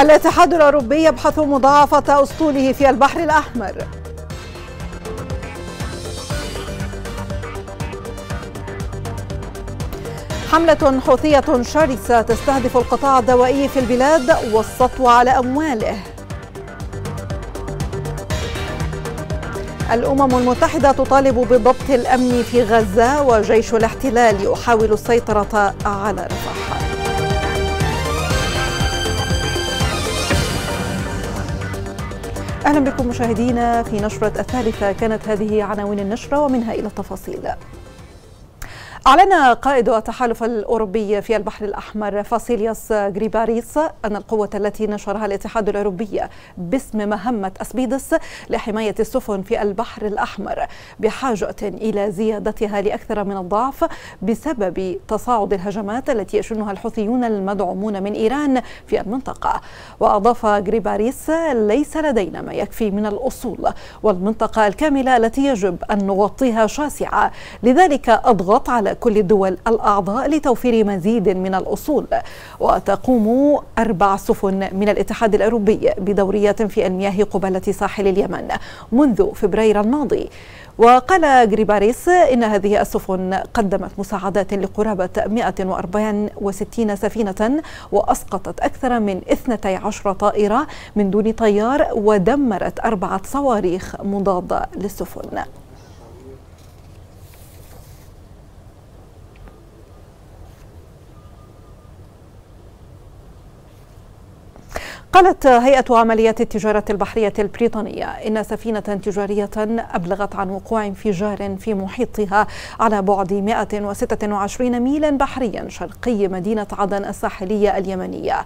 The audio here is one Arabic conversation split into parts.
الاتحاد الأوروبي يبحث مضاعفة أسطوله في البحر الأحمر حملة حوثية شرسة تستهدف القطاع الدوائي في البلاد والسطو على أمواله الأمم المتحدة تطالب بضبط الأمن في غزة وجيش الاحتلال يحاول السيطرة على رفح أهلا بكم مشاهدينا في نشرة الثالثة كانت هذه عناوين النشرة ومنها إلى التفاصيل أعلن قائد التحالف الأوروبي في البحر الأحمر فاسيلياس غريباريس أن القوة التي نشرها الاتحاد الأوروبي باسم مهمة أسبيدس لحماية السفن في البحر الأحمر بحاجة إلى زيادتها لأكثر من الضعف بسبب تصاعد الهجمات التي يشنها الحوثيون المدعومون من إيران في المنطقة وأضاف غريباريس ليس لدينا ما يكفي من الأصول والمنطقة الكاملة التي يجب أن نغطيها شاسعة لذلك أضغط على كل الدول الأعضاء لتوفير مزيد من الأصول وتقوم أربع سفن من الاتحاد الأوروبي بدورية في المياه قبالة ساحل اليمن منذ فبراير الماضي وقال غريباريس إن هذه السفن قدمت مساعدات لقرابة 164 سفينة وأسقطت أكثر من 12 طائرة من دون طيار ودمرت أربعة صواريخ مضادة للسفن قالت هيئة عمليات التجارة البحرية البريطانية إن سفينة تجارية أبلغت عن وقوع انفجار في محيطها على بعد 126 ميلا بحريا شرقي مدينة عدن الساحلية اليمنية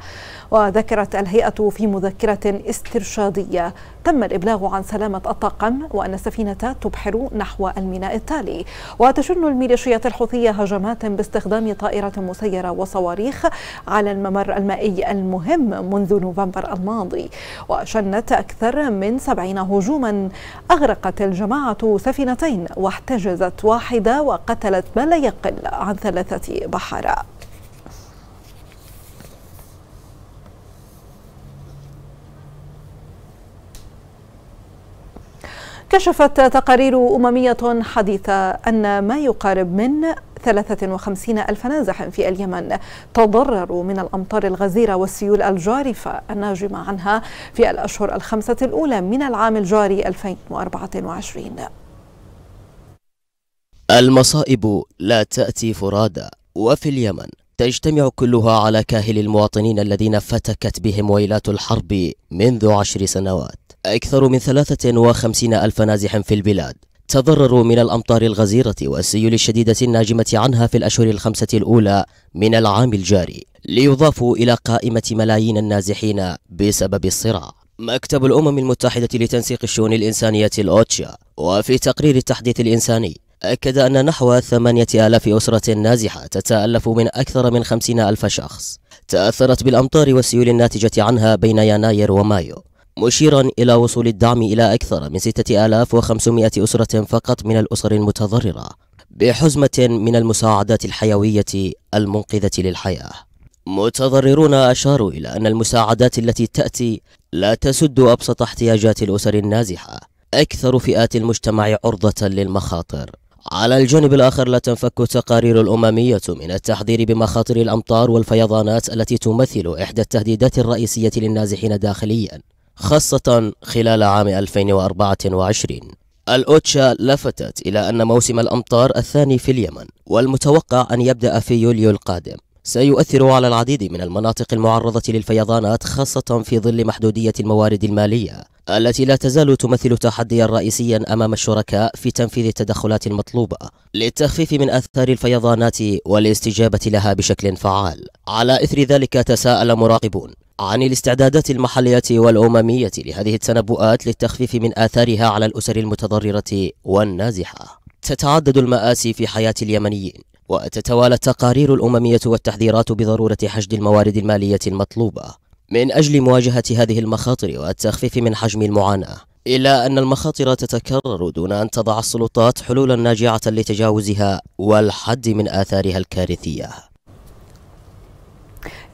وذكرت الهيئة في مذكرة استرشادية تم الإبلاغ عن سلامة الطاقم وأن السفينة تبحر نحو الميناء التالي وتشن الميليشيات الحوثية هجمات باستخدام طائرة مسيرة وصواريخ على الممر المائي المهم منذ نوفمبر نوفمبر الماضي وشنت أكثر من سبعين هجوما أغرقت الجماعة سفينتين واحتجزت واحدة وقتلت ما لا يقل عن ثلاثة بحراء كشفت تقارير أممية حديثة أن ما يقارب من 53 ألف نازح في اليمن تضرروا من الأمطار الغزيرة والسيول الجارفة الناجمة عنها في الأشهر الخمسة الأولى من العام الجاري 2024 المصائب لا تأتي فرادى وفي اليمن تجتمع كلها على كاهل المواطنين الذين فتكت بهم ويلات الحرب منذ عشر سنوات أكثر من 53 ألف نازح في البلاد تضرروا من الأمطار الغزيرة والسيول الشديدة الناجمة عنها في الأشهر الخمسة الأولى من العام الجاري ليضافوا إلى قائمة ملايين النازحين بسبب الصراع مكتب الأمم المتحدة لتنسيق الشؤون الإنسانية الأوتشا وفي تقرير التحديث الإنساني أكد أن نحو ثمانية آلاف أسرة نازحة تتألف من أكثر من خمسين ألف شخص تأثرت بالأمطار والسيول الناتجة عنها بين يناير ومايو مشيرا إلى وصول الدعم إلى أكثر من 6500 أسرة فقط من الأسر المتضررة بحزمة من المساعدات الحيوية المنقذة للحياة متضررون أشاروا إلى أن المساعدات التي تأتي لا تسد أبسط احتياجات الأسر النازحة أكثر فئات المجتمع عرضة للمخاطر على الجانب الآخر لا تنفك التقارير الأممية من التحذير بمخاطر الأمطار والفيضانات التي تمثل إحدى التهديدات الرئيسية للنازحين داخليا خاصة خلال عام 2024 الأوتشا لفتت إلى أن موسم الأمطار الثاني في اليمن والمتوقع أن يبدأ في يوليو القادم سيؤثر على العديد من المناطق المعرضة للفيضانات خاصة في ظل محدودية الموارد المالية التي لا تزال تمثل تحديا رئيسيا أمام الشركاء في تنفيذ التدخلات المطلوبة للتخفيف من آثار الفيضانات والاستجابة لها بشكل فعال على إثر ذلك تساءل مراقبون عن الاستعدادات المحلية والأممية لهذه التنبؤات للتخفيف من آثارها على الأسر المتضررة والنازحة تتعدد المآسي في حياة اليمنيين وتتوالى التقارير الأممية والتحذيرات بضرورة حشد الموارد المالية المطلوبة من أجل مواجهة هذه المخاطر والتخفيف من حجم المعاناة إلا أن المخاطر تتكرر دون أن تضع السلطات حلولا ناجعة لتجاوزها والحد من آثارها الكارثية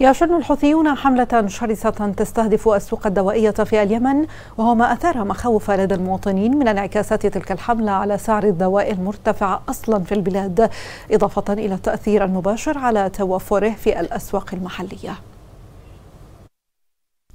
يشن الحوثيون حملة شرسة تستهدف السوق الدوائية في اليمن وهو ما أثار مخاوف لدى المواطنين من انعكاسات تلك الحملة على سعر الدواء المرتفع أصلا في البلاد إضافة إلى التأثير المباشر على توفره في الأسواق المحلية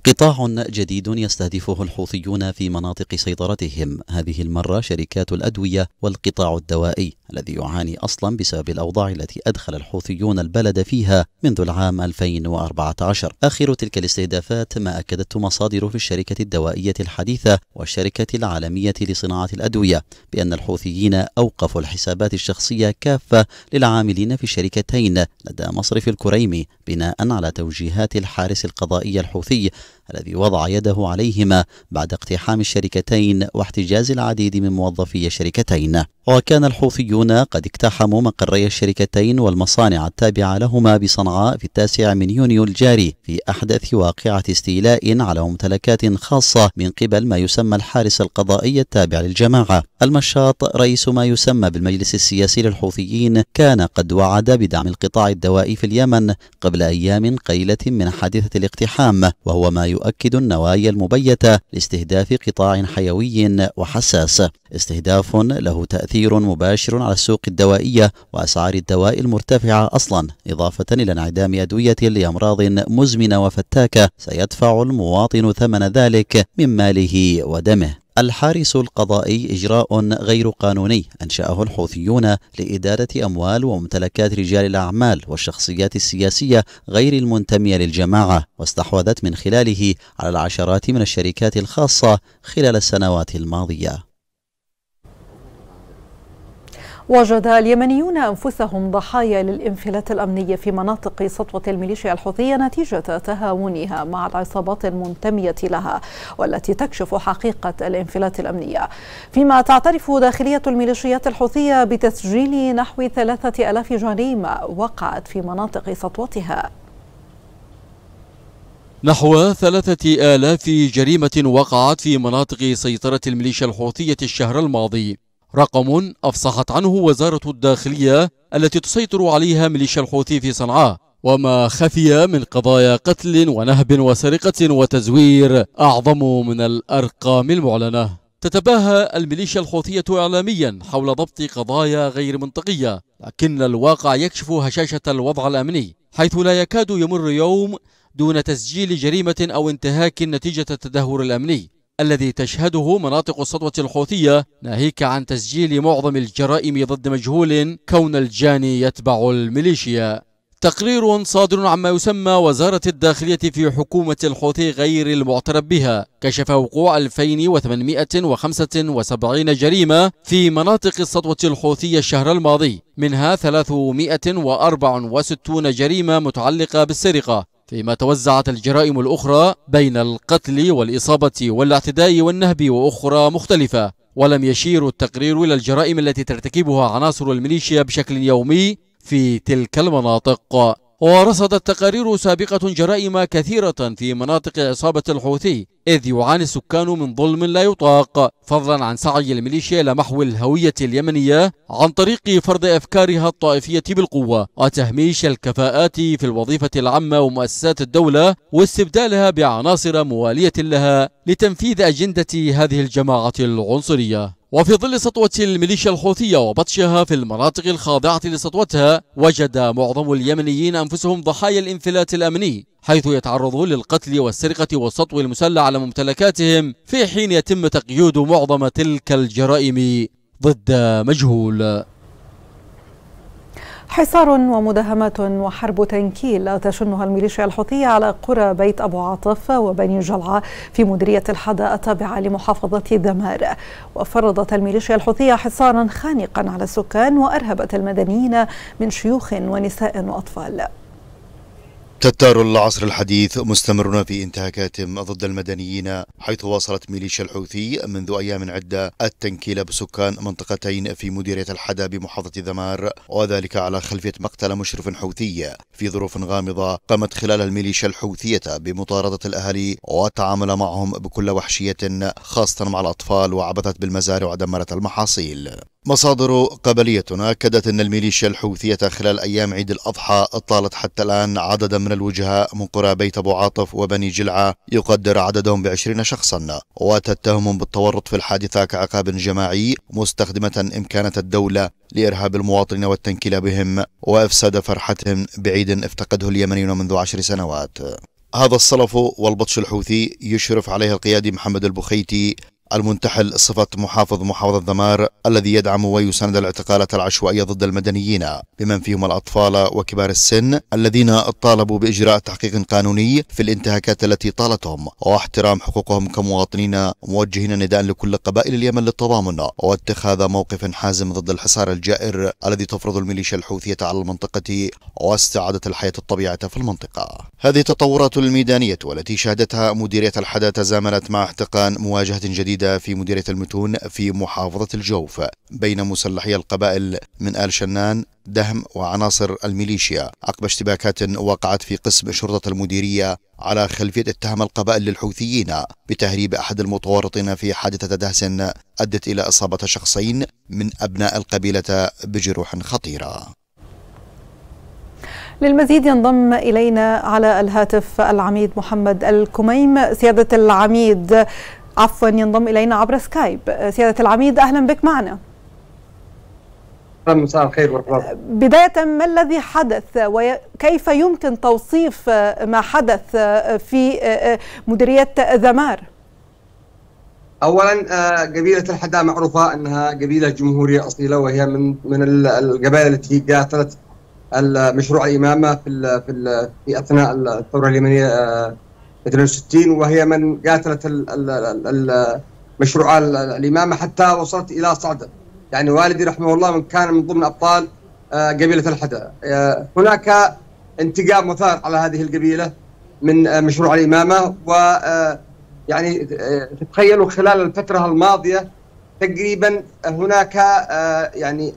قطاع جديد يستهدفه الحوثيون في مناطق سيطرتهم هذه المرة شركات الأدوية والقطاع الدوائي الذي يعاني أصلا بسبب الأوضاع التي أدخل الحوثيون البلد فيها منذ العام 2014 آخر تلك الاستهدافات ما أكدته مصادر في الشركة الدوائية الحديثة والشركة العالمية لصناعة الأدوية بأن الحوثيين أوقفوا الحسابات الشخصية كافة للعاملين في الشركتين لدى مصرف الكريمي بناء على توجيهات الحارس القضائي الحوثي الذي وضع يده عليهما بعد اقتحام الشركتين واحتجاز العديد من موظفي الشركتين وكان الحوثيون قد اقتحموا مقري الشركتين والمصانع التابعة لهما بصنعاء في التاسع من يونيو الجاري في أحدث واقعة استيلاء على ممتلكات خاصة من قبل ما يسمى الحارس القضائي التابع للجماعة المشاط رئيس ما يسمى بالمجلس السياسي للحوثيين كان قد وعد بدعم القطاع الدوائي في اليمن قبل أيام قليلة من حادثة الاقتحام وهو ما يؤكد النوايا المبيتة لاستهداف قطاع حيوي وحساس استهداف له تأثير مباشر على السوق الدوائية وأسعار الدواء المرتفعة أصلا إضافة إلى انعدام أدوية لأمراض مزمنة وفتاكة سيدفع المواطن ثمن ذلك من ماله ودمه الحارس القضائي إجراء غير قانوني أنشأه الحوثيون لإدارة أموال وممتلكات رجال الأعمال والشخصيات السياسية غير المنتمية للجماعة واستحوذت من خلاله على العشرات من الشركات الخاصة خلال السنوات الماضية وجد اليمنيون أنفسهم ضحايا للإنفلات الأمنية في مناطق سطوة الميليشيا الحوثية نتيجة تهاونها مع العصابات المنتمية لها والتي تكشف حقيقة الإنفلات الأمنية فيما تعترف داخلية الميليشيات الحوثية بتسجيل نحو ثلاثة ألاف جريمة وقعت في مناطق سطوتها نحو ثلاثة آلاف جريمة وقعت في مناطق سيطرة الميليشيا الحوثية الشهر الماضي رقم أفصحت عنه وزارة الداخلية التي تسيطر عليها ميليشيا الحوثي في صنعاء وما خفي من قضايا قتل ونهب وسرقة وتزوير أعظم من الأرقام المعلنة تتباهى الميليشيا الحوثية إعلاميا حول ضبط قضايا غير منطقية لكن الواقع يكشف هشاشة الوضع الأمني حيث لا يكاد يمر يوم دون تسجيل جريمة أو انتهاك نتيجة التدهور الأمني الذي تشهده مناطق السطوة الحوثية ناهيك عن تسجيل معظم الجرائم ضد مجهول كون الجاني يتبع الميليشيا تقرير صادر عما يسمى وزارة الداخلية في حكومة الحوثي غير المعترف بها كشف وقوع 2875 جريمة في مناطق السطوة الحوثية الشهر الماضي منها 364 جريمة متعلقة بالسرقة فيما توزعت الجرائم الأخرى بين القتل والإصابة والاعتداء والنهب وأخرى مختلفة ولم يشير التقرير إلى الجرائم التي ترتكبها عناصر الميليشيا بشكل يومي في تلك المناطق ورصدت تقارير سابقة جرائم كثيرة في مناطق عصابة الحوثي إذ يعاني السكان من ظلم لا يطاق فضلا عن سعي الميليشيا لمحو الهوية اليمنية عن طريق فرض أفكارها الطائفية بالقوة وتهميش الكفاءات في الوظيفة العامة ومؤسسات الدولة واستبدالها بعناصر موالية لها لتنفيذ أجندة هذه الجماعة العنصرية وفي ظل سطوة الميليشيا الحوثية وبطشها في المناطق الخاضعة لسطوتها وجد معظم اليمنيين أنفسهم ضحايا الانفلات الأمني حيث يتعرضون للقتل والسرقة والسطو المسلع على ممتلكاتهم في حين يتم تقييد معظم تلك الجرائم ضد مجهول حصار ومداهمات وحرب تنكيل تشنها الميليشيا الحوثية على قرى بيت أبو عاطف وبني جلعة في مديرية الحدا التابعة لمحافظة دمار وفرضت الميليشيا الحوثية حصارا خانقا على السكان وأرهبت المدنيين من شيوخ ونساء وأطفال تتار العصر الحديث مستمرون في انتهاكات ضد المدنيين حيث واصلت ميليشيا الحوثي منذ أيام عدة التنكيل بسكان منطقتين في مديرية الحدا بمحافظة ذمار وذلك على خلفية مقتل مشرف حوثي في ظروف غامضة قامت خلال الميليشيا الحوثية بمطاردة الأهالي وتعامل معهم بكل وحشية خاصة مع الأطفال وعبثت بالمزارع ودمرت المحاصيل مصادر قبلية أكدت أن الميليشيا الحوثية خلال أيام عيد الأضحى اطالت حتى الآن عددا من الوجهاء من قرى بيت أبو عاطف وبني جلعة يقدر عددهم بعشرين شخصا وتتهم بالتورط في الحادثة كعقاب جماعي مستخدمة إمكانات الدولة لإرهاب المواطنين والتنكيل بهم وإفساد فرحتهم بعيد افتقده اليمنيون منذ عشر سنوات هذا الصلف والبطش الحوثي يشرف عليه القيادي محمد البخيتي المنتحل صفة محافظ محافظة ذمار الذي يدعم ويساند الاعتقالات العشوائية ضد المدنيين بمن فيهم الأطفال وكبار السن الذين طالبوا بإجراء تحقيق قانوني في الانتهاكات التي طالتهم واحترام حقوقهم كمواطنين موجهين نداء لكل قبائل اليمن للتضامن واتخاذ موقف حازم ضد الحصار الجائر الذي تفرض الميليشيا الحوثية على المنطقة واستعادة الحياة الطبيعية في المنطقة هذه التطورات الميدانية والتي شهدتها مديرية الحدا تزامنت مع احتقان مواجهة جديدة جديدة في مديرية المتون في محافظة الجوف بين مسلحي القبائل من آل شنان دهم وعناصر الميليشيا عقب اشتباكات وقعت في قسم شرطة المديرية على خلفية اتهام القبائل للحوثيين بتهريب أحد المتورطين في حادثة دهس أدت إلى إصابة شخصين من أبناء القبيلة بجروح خطيرة للمزيد ينضم إلينا على الهاتف العميد محمد الكميم سيادة العميد عفوا ينضم الينا عبر سكايب سياده العميد اهلا بك معنا مساء الخير بداية ما الذي حدث وكيف يمكن توصيف آه، ما حدث آه، في آه، مديرية ذمار؟ اولا قبيله الحدا معروفه انها قبيله جمهوريه اصيله وهي من من القبائل التي قاتلت مشروع الامامه في في, في اثناء الثوره اليمنيه 62 وهي من قاتلت مشروع الامامه حتى وصلت الى صعده يعني والدي رحمه الله من كان من ضمن ابطال آه، قبيله الحدا آه، هناك انتقام مثار على هذه القبيله من آه، مشروع الامامه و يعني تتخيلوا خلال الفتره الماضيه تقريبا هناك يعني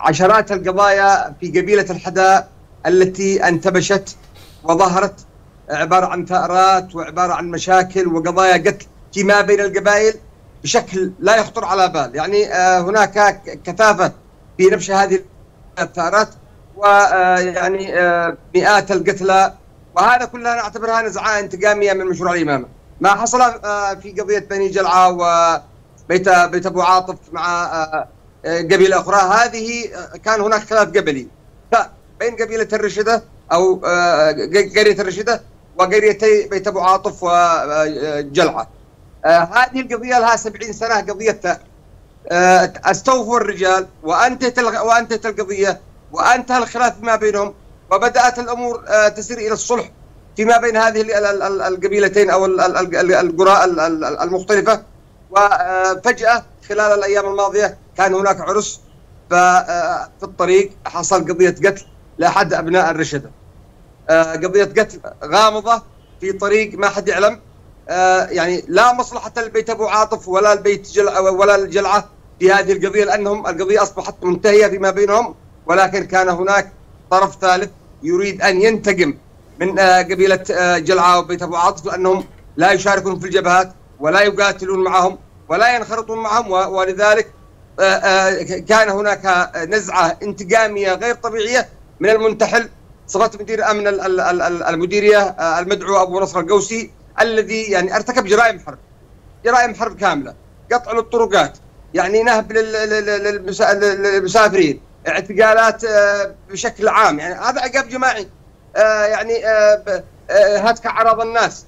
عشرات القضايا في قبيله الحدا التي انتبشت وظهرت عباره عن ثارات وعباره عن مشاكل وقضايا قتل فيما بين القبائل بشكل لا يخطر على بال يعني آه، هناك كثافه في نبش هذه الثارات ويعني آه، آه، مئات القتلى وهذا كله نعتبرها نزعه انتقاميه من مشروع الامامه ما حصل في قضيه بني جلعه وبيت بيت ابو عاطف مع قبيله اخرى هذه كان هناك خلاف قبلي بين قبيله الرشده او قريه الرشده وقريتي بيت ابو عاطف وجلعه. آه، آه، هذه القضيه لها 70 سنه قضيه آه، استوفوا الرجال وانتهت وانتهت القضيه وانتهى الخلاف ما بينهم وبدات الامور تسير الى الصلح فيما بين هذه القبيلتين او القراء المختلفه وفجاه خلال الايام الماضيه كان هناك عرس ففي الطريق حصل قضيه قتل لاحد ابناء الرشده قضيه آه، قتل غامضه في طريق ما حد يعلم آه، يعني لا مصلحه البيت ابو عاطف ولا البيت جلعة ولا الجلعه في هذه القضيه لانهم القضيه اصبحت منتهيه فيما بينهم ولكن كان هناك طرف ثالث يريد ان ينتقم من آه، قبيله جلعه وبيت ابو عاطف لانهم لا يشاركون في الجبهات ولا يقاتلون معهم ولا ينخرطون معهم ولذلك كان هناك نزعه انتقاميه غير طبيعيه من المنتحل صفات مدير امن المديريه آه، المدعو ابو نصر القوسي الذي يعني ارتكب جرائم حرب جرائم حرب كامله قطع للطرقات يعني نهب للمسافرين اعتقالات آه، بشكل عام يعني هذا عقاب جماعي آه، يعني هتك اعراض الناس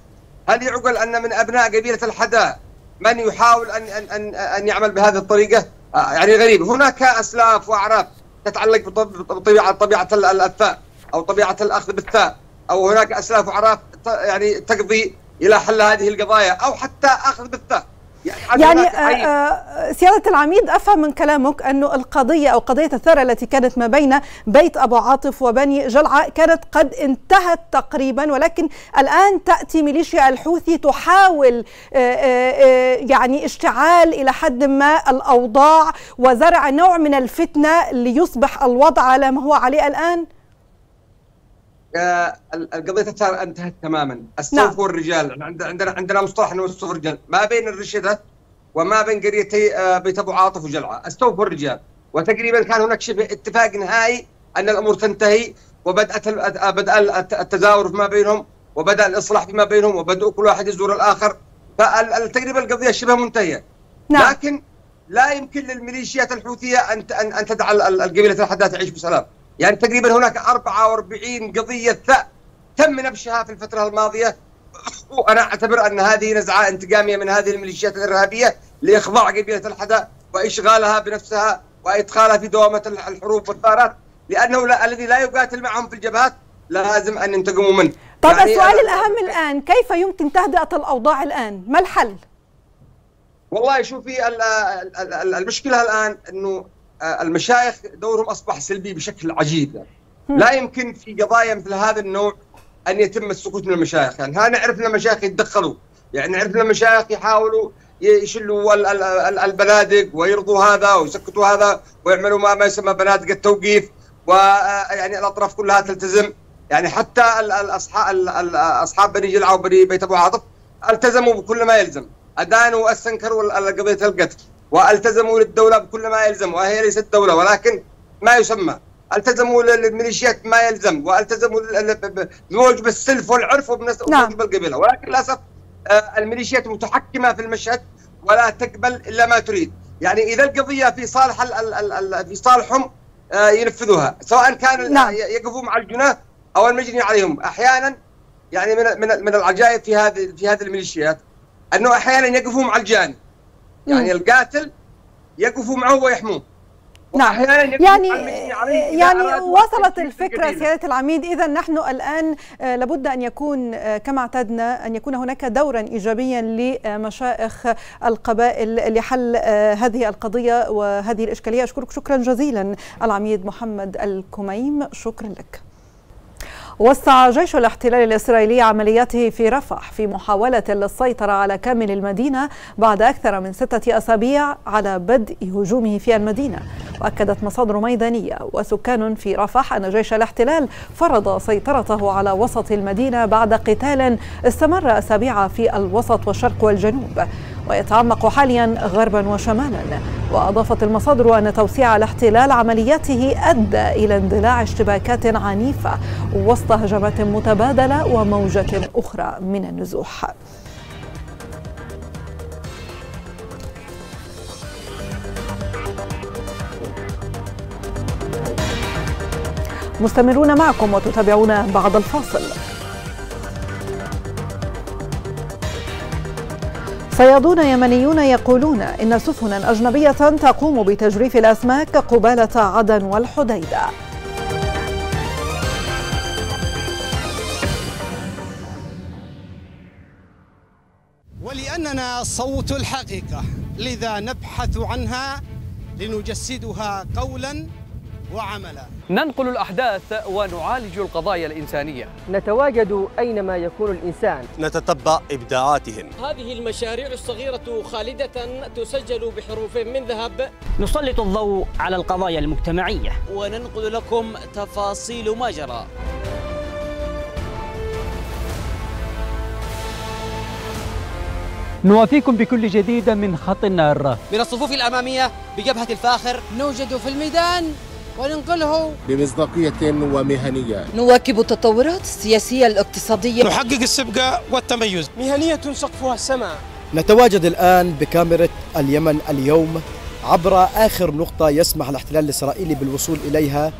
هل يعقل ان من ابناء قبيله الحداء من يحاول ان ان ان, أن يعمل بهذه الطريقه يعني غريب هناك اسلاف واعراب تتعلق بطبيعه طبيعه الثاء او طبيعه الاخذ بالثاء او هناك اسلاف وعراف يعني تقضي الى حل هذه القضايا او حتى اخذ بالثاء يعني, يعني آه، آه، سيادة العميد أفهم من كلامك أنه القضية أو قضية الثارة التي كانت ما بين بيت أبو عاطف وبني جلعة كانت قد انتهت تقريبا ولكن الآن تأتي ميليشيا الحوثي تحاول آه، يعني اشتعال إلى حد ما الأوضاع وزرع نوع من الفتنة ليصبح الوضع على ما هو عليه الآن؟ آه، القضيه انتهت تماما استوفوا نعم. الرجال عندنا عندنا مصطلح انه استوفوا الرجال ما بين الرشده وما بين قريتي آه، بيت ابو عاطف وجلعه استوفوا الرجال وتقريبا كان هناك شبه اتفاق نهائي ان الامور تنتهي وبدات بدا التزاور فيما بينهم وبدا الاصلاح فيما بينهم وبدا كل واحد يزور الاخر فتقريبا القضيه شبه منتهيه نعم. لكن لا يمكن للميليشيات الحوثيه ان ان تدع القبيله الحداد تعيش بسلام يعني تقريبا هناك 44 قضية تم نبشها في الفترة الماضية وأنا أعتبر أن هذه نزعة انتقامية من هذه الميليشيات الإرهابية لإخضاع قبيلة الحداء وإشغالها بنفسها وإدخالها في دوامة الحروب والثارات لأنه لا الذي لا يقاتل معهم في الجبهات لازم أن ينتقموا منه طب يعني السؤال الأهم الآن كيف يمكن تهدئة الأوضاع الآن؟ ما الحل؟ والله شوفي المشكلة الآن أنه آه، المشايخ دورهم اصبح سلبي بشكل عجيب يعني. لا يمكن في قضايا مثل هذا النوع ان يتم السكوت من المشايخ يعني ها نعرف ان المشايخ يتدخلوا يعني نعرف ان المشايخ يحاولوا يشلوا البنادق ويرضوا هذا ويسكتوا هذا ويعملوا ما, ما يسمى بنادق التوقيف ويعني آه، الاطراف كلها تلتزم يعني حتى الاصحاب اصحاب بني جلعه وبني بيت ابو عاطف التزموا بكل ما يلزم ادانوا واستنكروا قضيه القتل والتزموا للدوله بكل ما يلزم وهي ليست دوله ولكن ما يسمى التزموا للميليشيات ما يلزم والتزموا بموجب السلف والعرف وبموجب نعم. القبيله ولكن للاسف آه، الميليشيات متحكمه في المشهد ولا تقبل الا ما تريد يعني اذا القضيه في صالح في صالحهم آه، ينفذوها سواء كان نعم. يقفوا مع الجناه او المجني عليهم احيانا يعني من من العجائب في هذه في هذه الميليشيات انه احيانا يقفوا مع الجاني يعني نعم. القاتل يقفوا معه ويحموه نعم يعني يعني وصلت الفكره سياده العميد اذا نحن الان آه، لابد ان يكون آه، كما اعتدنا ان يكون هناك دورا ايجابيا لمشائخ القبائل لحل آه، هذه القضيه وهذه الاشكاليه اشكرك شكرا جزيلا العميد محمد الكميم شكرا لك وسع جيش الاحتلال الإسرائيلي عملياته في رفح في محاولة للسيطرة على كامل المدينة بعد أكثر من ستة أسابيع على بدء هجومه في المدينة وأكدت مصادر ميدانية وسكان في رفح أن جيش الاحتلال فرض سيطرته على وسط المدينة بعد قتال استمر أسابيع في الوسط والشرق والجنوب ويتعمق حاليا غربا وشمالا وأضافت المصادر أن توسيع الاحتلال عملياته أدى إلى اندلاع اشتباكات عنيفة وسط هجمات متبادلة وموجة أخرى من النزوح مستمرون معكم وتتابعون بعد الفاصل صيادون يمنيون يقولون إن سفنا أجنبية تقوم بتجريف الأسماك قبالة عدن والحديدة ولأننا صوت الحقيقة لذا نبحث عنها لنجسدها قولا وعملا ننقل الأحداث ونعالج القضايا الإنسانية نتواجد أينما يكون الإنسان نتتبع إبداعاتهم هذه المشاريع الصغيرة خالدة تسجل بحروف من ذهب نسلط الضوء على القضايا المجتمعية وننقل لكم تفاصيل ما جرى نوافيكم بكل جديد من خط النار من الصفوف الأمامية بجبهة الفاخر نوجد في الميدان وننقله بمصداقية ومهنية نواكب التطورات السياسية الاقتصادية نحقق السبقة والتميز مهنية سقفها السماء نتواجد الآن بكاميرا اليمن اليوم عبر آخر نقطة يسمح الاحتلال الإسرائيلي بالوصول إليها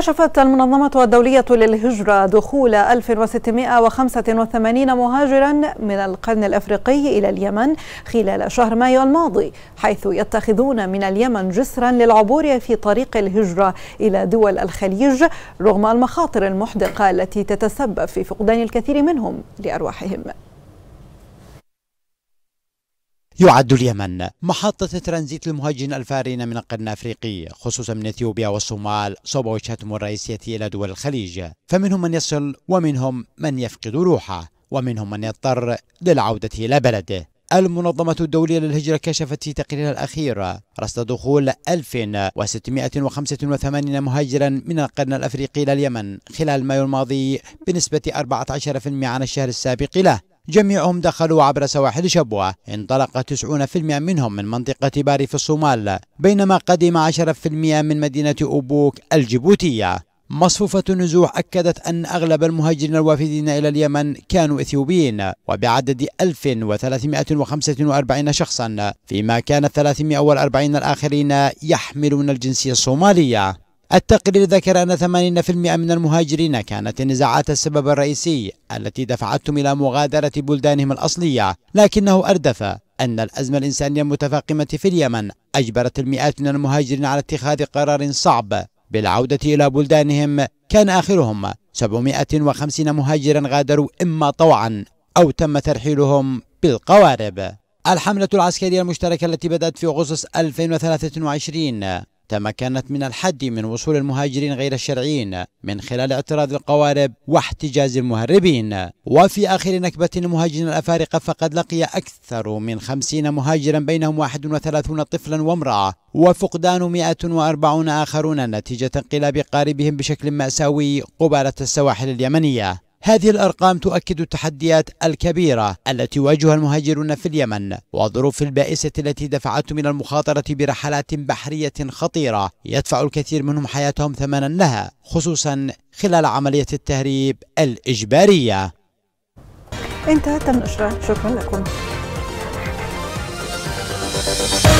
كشفت المنظمة الدولية للهجرة دخول 1685 مهاجرا من القرن الأفريقي إلى اليمن خلال شهر مايو الماضي حيث يتخذون من اليمن جسرا للعبور في طريق الهجرة إلى دول الخليج رغم المخاطر المحدقة التي تتسبب في فقدان الكثير منهم لأرواحهم يعد اليمن محطة ترانزيت المهاجرين الفارين من القرن الأفريقي خصوصا من إثيوبيا والصومال صوب وجهتهم الرئيسية إلى دول الخليج فمنهم من يصل ومنهم من يفقد روحه ومنهم من يضطر للعودة إلى بلده المنظمة الدولية للهجرة كشفت في تقريرها الأخير رصد دخول 1685 مهاجرا من القرن الأفريقي إلى اليمن خلال مايو الماضي بنسبة 14% عن الشهر السابق له جميعهم دخلوا عبر سواحل شبوة انطلق 90% منهم من منطقة باري في الصومال بينما قدم 10% من مدينة أبوك الجيبوتية مصفوفة النزوح أكدت أن أغلب المهاجرين الوافدين إلى اليمن كانوا إثيوبيين وبعدد 1345 شخصا فيما كان 340 الآخرين يحملون الجنسية الصومالية التقرير ذكر أن 80% من المهاجرين كانت النزاعات السبب الرئيسي التي دفعتهم إلى مغادرة بلدانهم الأصلية لكنه أردف أن الأزمة الإنسانية المتفاقمة في اليمن أجبرت المئات من المهاجرين على اتخاذ قرار صعب بالعودة إلى بلدانهم كان آخرهم 750 مهاجرا غادروا إما طوعا أو تم ترحيلهم بالقوارب الحملة العسكرية المشتركة التي بدأت في أغسطس 2023 تمكنت من الحد من وصول المهاجرين غير الشرعيين من خلال اعتراض القوارب واحتجاز المهربين وفي آخر نكبة المهاجرين الأفارقة فقد لقي أكثر من خمسين مهاجرا بينهم 31 طفلا وامرأة وفقدان 140 آخرون نتيجة انقلاب قاربهم بشكل مأساوي قبالة السواحل اليمنية هذه الأرقام تؤكد التحديات الكبيرة التي يواجهها المهاجرون في اليمن والظروف البائسة التي دفعتهم إلى المخاطرة برحلات بحرية خطيرة يدفع الكثير منهم حياتهم ثمنا لها خصوصا خلال عملية التهريب الإجبارية انتهت النشرة شكرا لكم